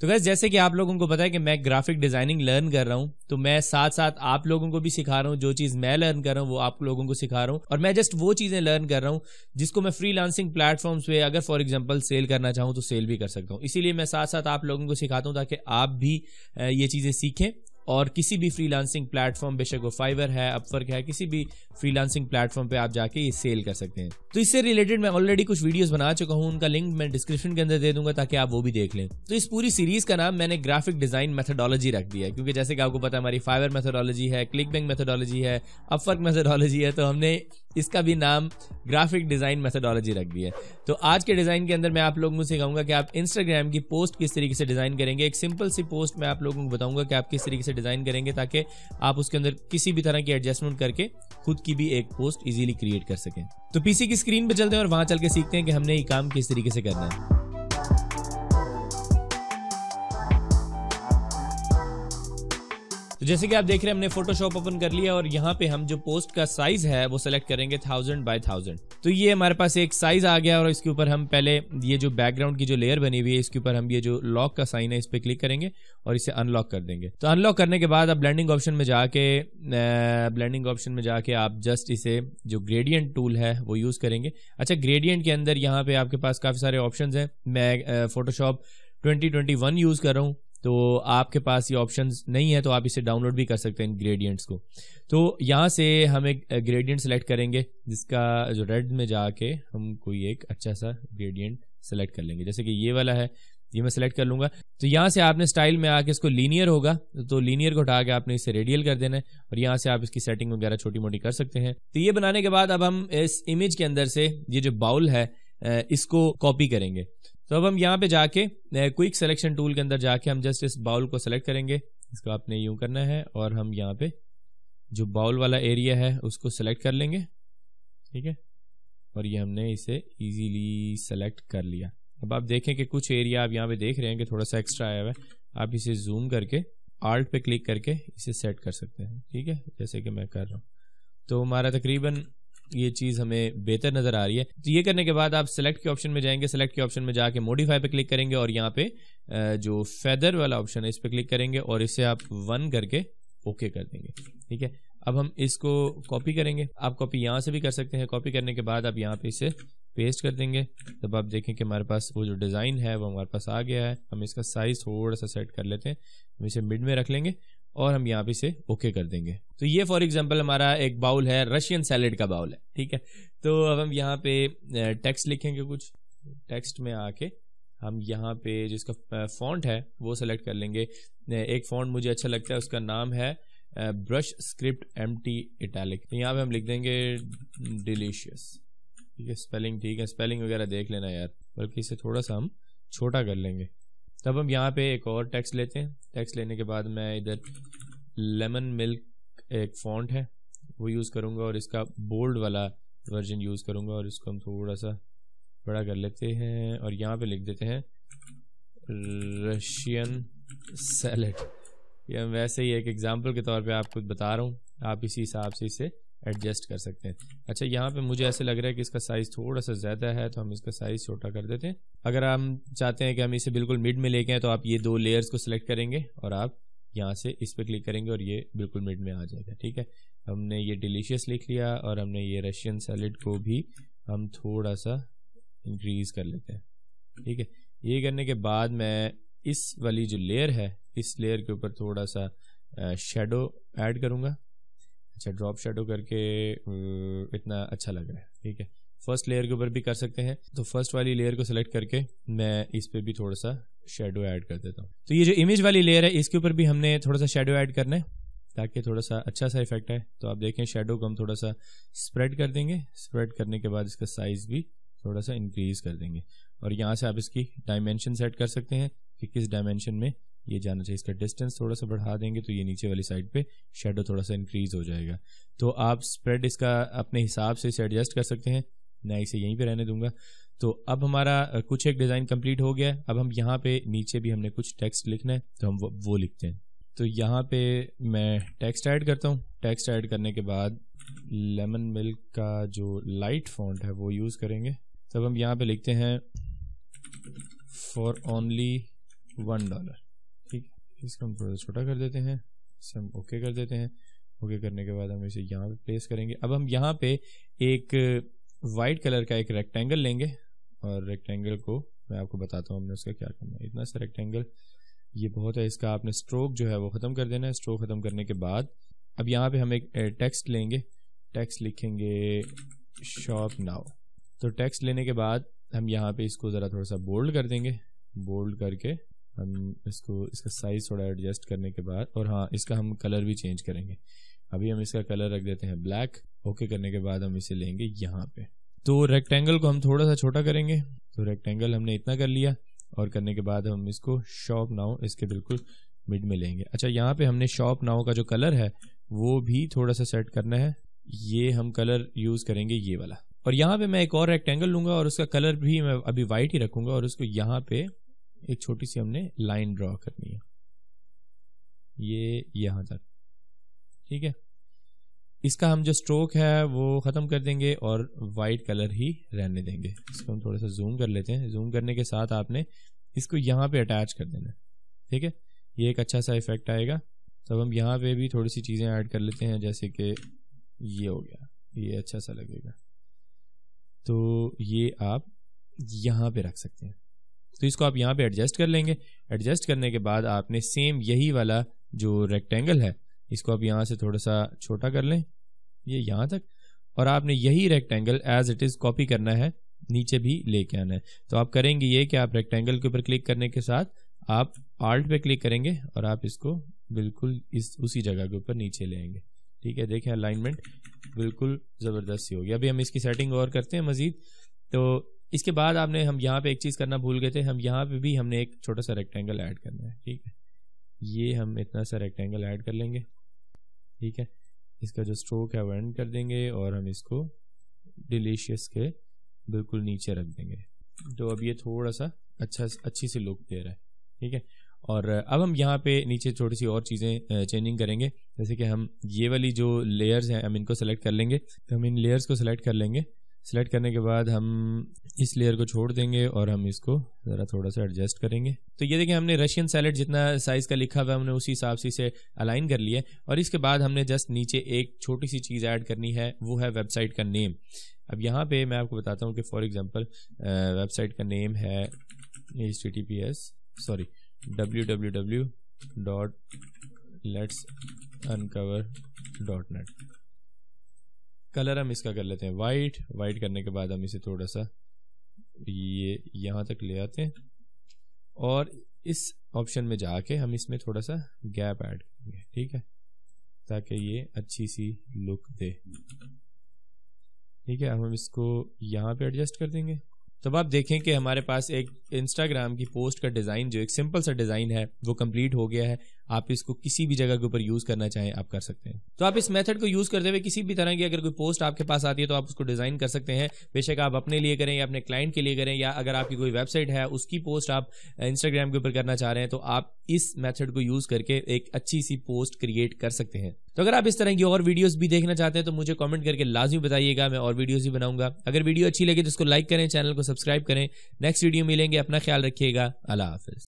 तो गैस जैसे कि आप लोगों को पता है कि मैं ग्राफिक डिज़ाइनिंग लर्न कर रहा हूँ तो मैं साथ साथ आप लोगों को भी सिखा रहा हूँ जो चीज़ मैं लर्न कर रहा हूँ वो आप लोगों को सिखा रहा हूँ और मैं जस्ट वो चीज़ें लर्न कर रहा हूँ जिसको मैं फ्री लांसिंग प्लेटफॉर्म्स पे अगर फॉर एग्जाम्पल सेल करना चाहूँ तो सेल भी कर सकता हूँ इसीलिए मैं साथ साथ आप लोगों को सिखाता हूँ ताकि आप भी ये चीज़ें सीखें और किसी भी फ्रीलांसिंग प्लेटफॉर्म बेशक वो फाइवर है अपवर्क है किसी भी फ्रीलांसिंग प्लेटफॉर्म पे आप जाके ये सेल कर सकते हैं तो इससे रिलेटेड मैं ऑलरेडी कुछ वीडियोस बना चुका हूँ उनका लिंक मैं डिस्क्रिप्शन के अंदर दे दूंगा ताकि आप वो भी देख लें तो इस पूरी सीरीज का नाम मैंने ग्राफिक डिजाइन मेथडोलॉजी रख दिया है क्योंकि जैसे कि आपको पता हमारी फाइवर मेथडोलॉजी है क्लिक बैंक मेथडोलॉजी है अपवर्क मेथडोलॉजी है तो हमने इसका भी नाम ग्राफिक डिजाइन मेथडोलॉजी रख दिया है तो आज के डिजाइन के अंदर मैं आप लोगों से कहूंगा कि आप इंस्टाग्राम की पोस्ट किस तरीके से डिजाइन करेंगे एक सिंपल सी पोस्ट मैं आप लोगों को बताऊंगा कि आप किस तरीके से डिज़ाइन करेंगे ताकि आप उसके अंदर किसी भी तरह की एडजस्टमेंट करके खुद की भी एक पोस्ट इजीली क्रिएट कर सकें तो पीसी की स्क्रीन पर चलते हैं और वहां चल के सीखते हैं कि हमने ये काम किस तरीके से करना है जैसे कि आप देख रहे हैं हमने फोटोशॉप ओपन कर लिया और यहाँ पे हम जो पोस्ट का साइज है वो सिलेक्ट करेंगे थाउजेंड बाय थाउजेंड तो ये हमारे पास एक साइज आ गया और इसके ऊपर हम पहले ये जो बैकग्राउंड की जो लेयर बनी हुई है इसके ऊपर हम ये जो लॉक का साइन है इस पर क्लिक करेंगे और इसे अनलॉक कर देंगे तो अनलॉक करने के बाद आप ब्लैंडिंग ऑप्शन में जाके ब्लैंडिंग ऑप्शन में जाके आप जस्ट इसे जो ग्रेडियंट टूल है वो यूज करेंगे अच्छा ग्रेडियंट के अंदर यहाँ पे आपके पास काफी सारे ऑप्शन है मैं Photoshop twenty twenty one use कर रहा हूँ तो आपके पास ये ऑप्शन नहीं है तो आप इसे डाउनलोड भी कर सकते हैं इन ग्रेडियंट्स को तो यहाँ से हम एक ग्रेडियंट सेलेक्ट करेंगे जिसका जो रेड में जाके हम कोई एक अच्छा सा ग्रेडियंट सेलेक्ट कर लेंगे जैसे कि ये वाला है ये मैं सेलेक्ट कर लूंगा तो यहाँ से आपने स्टाइल में आके इसको लीनियर होगा तो लीनियर को हटा के आपने इसे रेडियल कर देना है और यहाँ से आप इसकी सेटिंग वगैरह छोटी मोटी कर सकते हैं तो ये बनाने के बाद अब हम इस इमेज के अंदर से ये जो बाउल है इसको कॉपी करेंगे तो अब हम यहाँ पे जाके क्विक सिलेक्शन टूल के अंदर जाके हम जस्ट इस बाउल को सेलेक्ट करेंगे इसको आपने यूँ करना है और हम यहाँ पे जो बाउल वाला एरिया है उसको सेलेक्ट कर लेंगे ठीक है और ये हमने इसे इजीली सेलेक्ट कर लिया अब आप देखें कि कुछ एरिया आप यहाँ पे देख रहे हैं कि थोड़ा सा एक्स्ट्रा आया हुआ है आप इसे जूम करके आर्ट पे क्लिक करके इसे सेट कर सकते हैं ठीक है जैसे कि मैं कर रहा हूँ तो हमारा तकरीबन ये चीज़ हमें बेहतर नज़र आ रही है तो ये करने के बाद आप सेलेक्ट के ऑप्शन में जाएंगे सेलेक्ट के ऑप्शन में जाके मोडिफाई पे क्लिक करेंगे और यहाँ पे जो फेदर वाला ऑप्शन है इस पर क्लिक करेंगे और इसे आप वन करके ओके कर देंगे ठीक है अब हम इसको कॉपी करेंगे आप कॉपी यहाँ से भी कर सकते हैं कॉपी करने के बाद आप यहाँ पे इसे पेस्ट कर देंगे तब आप देखें कि हमारे पास वो जो डिज़ाइन है वो हमारे पास आ गया है हम इसका साइज़ थोड़ा सा सेट कर लेते हैं हम इसे मिड में रख लेंगे और हम यहाँ पे इसे ओके कर देंगे तो ये फॉर एग्जाम्पल हमारा एक बाउल है रशियन सैलेड का बाउल है ठीक है तो अब हम यहाँ पे टेक्स्ट लिखेंगे कुछ टेक्स्ट में आके हम यहाँ पे जिसका फॉन्ट है वो सेलेक्ट कर लेंगे एक फॉन्ट मुझे अच्छा लगता है उसका नाम है brush script M T italic तो यहाँ पे हम लिख देंगे डिलीशियस ठीक है स्पेलिंग ठीक है स्पेलिंग वगैरह देख लेना यार बल्कि इसे थोड़ा सा हम छोटा कर लेंगे तब हम यहाँ पे एक और टैक्स लेते हैं टैक्स लेने के बाद मैं इधर लेमन मिल्क एक फॉन्ट है वो यूज़ करूँगा और इसका बोल्ड वाला वर्जन यूज़ करूँगा और इसको हम थोड़ा सा बड़ा कर लेते हैं और यहाँ पे लिख देते हैं रशियन सैलड ये वैसे ही एक एग्ज़ाम्पल के तौर पे आपको बता रहा हूँ आप इसी हिसाब से इसे एडजस्ट कर सकते हैं अच्छा यहाँ पे मुझे ऐसे लग रहा है कि इसका साइज़ थोड़ा सा ज़्यादा है तो हम इसका साइज़ छोटा कर देते हैं अगर हम चाहते हैं कि हम इसे बिल्कुल मिड में लेके आए तो आप ये दो लेयर्स को सिलेक्ट करेंगे और आप यहाँ से इस पर क्लिक करेंगे और ये बिल्कुल मिड में आ जाएगा ठीक है हमने ये डिलीशियस लिख लिया और हमने ये रशियन सैलड को भी हम थोड़ा सा इंक्रीज़ कर लेते हैं ठीक है ये करने के बाद मैं इस वाली जो लेयर है इस लेयर के ऊपर थोड़ा सा शेडो ऐड करूँगा अच्छा ड्रॉप शेडो करके इतना अच्छा लग रहा है ठीक है फर्स्ट लेयर के ऊपर भी कर सकते हैं तो फर्स्ट वाली लेयर को सिलेक्ट करके मैं इस पर भी थोड़ा सा शेडो ऐड कर देता हूँ तो ये जो इमेज वाली लेयर है इसके ऊपर भी हमने थोड़ा सा शेडो ऐड करना है ताकि थोड़ा सा अच्छा सा इफेक्ट है तो आप देखें शेडो को हम थोड़ा सा स्प्रेड कर देंगे स्प्रेड करने के बाद इसका साइज़ भी थोड़ा सा इंक्रीज़ कर देंगे और यहाँ से आप इसकी डायमेंशन सेट कर सकते हैं कि किस डायमेंशन में ये जाना चाहिए इसका डिस्टेंस थोड़ा सा बढ़ा देंगे तो ये नीचे वाली साइड पे शेडो थोड़ा सा इंक्रीज़ हो जाएगा तो आप स्प्रेड इसका अपने हिसाब से इसे एडजस्ट कर सकते हैं मैं इसे यहीं पे रहने दूंगा तो अब हमारा कुछ एक डिज़ाइन कंप्लीट हो गया अब हम यहाँ पे नीचे भी हमने कुछ टेक्स्ट लिखना है तो हम वो, लिखते हैं तो यहाँ पे मैं टेक्स्ट ऐड करता हूँ टेक्स्ट ऐड करने के बाद लेमन मिल्क का जो लाइट फॉन्ट है वो यूज़ करेंगे तब हम यहाँ पे लिखते हैं फॉर ओनली वन डॉलर इसको हम थोड़ा सा छोटा कर देते हैं इसे हम ओके कर देते हैं ओके करने के बाद हम इसे यहाँ पे प्लेस करेंगे अब हम यहाँ पे एक वाइट कलर का एक रेक्टेंगल लेंगे और रेक्टेंगल को मैं आपको बताता हूँ हमने उसका क्या करना है इतना सा रेक्टेंगल ये बहुत है इसका आपने स्ट्रोक जो है वो ख़त्म कर देना है स्ट्रोक ख़त्म करने के बाद अब यहाँ पे हम एक टेक्स्ट लेंगे टेक्स्ट लिखेंगे शॉप नाउ तो टेक्स्ट लेने के बाद हम यहाँ पे इसको ज़रा थोड़ा सा बोल्ड कर देंगे बोल्ड करके हम इसको इसका साइज़ थोड़ा एडजस्ट करने के बाद और हाँ इसका हम कलर भी चेंज करेंगे अभी हम इसका कलर रख देते हैं ब्लैक ओके करने के बाद हम इसे लेंगे यहाँ पे तो रेक्टेंगल को हम थोड़ा सा छोटा करेंगे तो रेक्टेंगल हमने इतना कर लिया और करने के बाद हम इसको शॉप नाव इसके बिल्कुल मिड में लेंगे अच्छा यहाँ पे हमने शॉप नाव का जो कलर है वो भी थोड़ा सा सेट करना है ये हम कलर यूज़ करेंगे ये वाला और यहाँ पे मैं एक और रेक्टेंगल लूंगा और उसका कलर भी मैं अभी वाइट ही रखूंगा और उसको यहाँ पे एक छोटी सी हमने लाइन ड्रॉ करनी है ये यहाँ तक ठीक है इसका हम जो स्ट्रोक है वो ख़त्म कर देंगे और वाइट कलर ही रहने देंगे इसको हम थोड़ा सा जूम कर लेते हैं जूम करने के साथ आपने इसको यहाँ पे अटैच कर देना ठीक है ये एक अच्छा सा इफेक्ट आएगा तब तो हम यहाँ पे भी थोड़ी सी चीज़ें ऐड कर लेते हैं जैसे कि ये हो गया ये अच्छा सा लगेगा तो ये आप यहाँ पे रख सकते हैं तो इसको आप यहाँ पे एडजस्ट कर लेंगे एडजस्ट करने के बाद आपने सेम यही वाला जो रेक्टेंगल है इसको आप यहाँ से थोड़ा सा छोटा कर लें ये यहाँ तक और आपने यही rectangle as it is copy करना है नीचे भी लेके आना है तो आप करेंगे ये कि आप रेक्टेंगल के ऊपर क्लिक करने के साथ आप आर्ट पे क्लिक करेंगे और आप इसको बिल्कुल इस उसी जगह के ऊपर नीचे ले आएंगे ठीक है देखें अलाइनमेंट बिल्कुल ज़बरदस्त ही हो गया अभी हम इसकी सेटिंग और करते हैं मज़ीद तो इसके बाद आपने हम यहाँ पे एक चीज़ करना भूल गए थे हम यहाँ पे भी हमने एक छोटा सा रेक्टेंगल ऐड करना है ठीक है ये हम इतना सा रेक्टेंगल ऐड कर लेंगे ठीक है इसका जो स्ट्रोक है वो एंड कर देंगे और हम इसको डिलीशियस के बिल्कुल नीचे रख देंगे तो अब ये थोड़ा सा अच्छा अच्छी सी लुक दे रहा है ठीक है और अब हम यहाँ पे नीचे छोटी सी और चीज़ें चेंजिंग करेंगे जैसे कि हम ये वाली जो लेयर्स हैं हम इनको सेलेक्ट कर लेंगे तो हम इन लेयर्स को सेलेक्ट कर लेंगे सिलेक्ट करने के बाद हम इस लेयर को छोड़ देंगे और हम इसको ज़रा थोड़ा सा एडजस्ट करेंगे तो ये देखिए हमने रशियन सैलेड जितना साइज़ का लिखा हुआ है हमने उसी हिसाब से इसे अलाइन कर लिया और इसके बाद हमने जस्ट नीचे एक छोटी सी चीज़ ऐड करनी है वो है वेबसाइट का नेम अब यहाँ पे मैं आपको बताता हूँ कि फॉर एग्ज़ाम्पल वेबसाइट का नेम है H T T P S sorry W W W dot let's uncover dot net colour हम इसका कर लेते हैं वाइट वाइट करने के बाद हम इसे थोड़ा सा ये यहाँ तक ले आते हैं और इस ऑप्शन में जाके हम इसमें थोड़ा सा गैप ऐड करेंगे ठीक है ताकि ये अच्छी सी लुक दे ठीक है हम इसको यहाँ पे एडजस्ट कर देंगे तब आप देखें कि हमारे पास एक इंस्टाग्राम की पोस्ट का डिज़ाइन जो एक सिंपल सा डिज़ाइन है वो कंप्लीट हो गया है आप इसको किसी भी जगह के ऊपर यूज करना चाहें आप कर सकते हैं तो आप इस मेथड को यूज करते हुए किसी भी तरह की अगर कोई पोस्ट आपके पास आती है तो आप उसको डिजाइन कर सकते हैं बेशक आप अपने लिए करें या अपने क्लाइंट के लिए करें या अगर आपकी कोई वेबसाइट है उसकी पोस्ट आप इंस्टाग्राम के ऊपर करना चाह रहे हैं तो आप इस मेथड को यूज करके एक अच्छी सी पोस्ट क्रिएट कर सकते हैं तो अगर आप इस तरह की और वीडियोस भी देखना चाहते हैं तो मुझे कमेंट करके लाजमी बताइएगा मैं और वीडियोस भी बनाऊंगा अगर वीडियो अच्छी लगे तो इसको लाइक करें चैनल को सब्सक्राइब करें नेक्स्ट वीडियो मिलेंगे अपना ख्याल रखिएगा अला हाफिज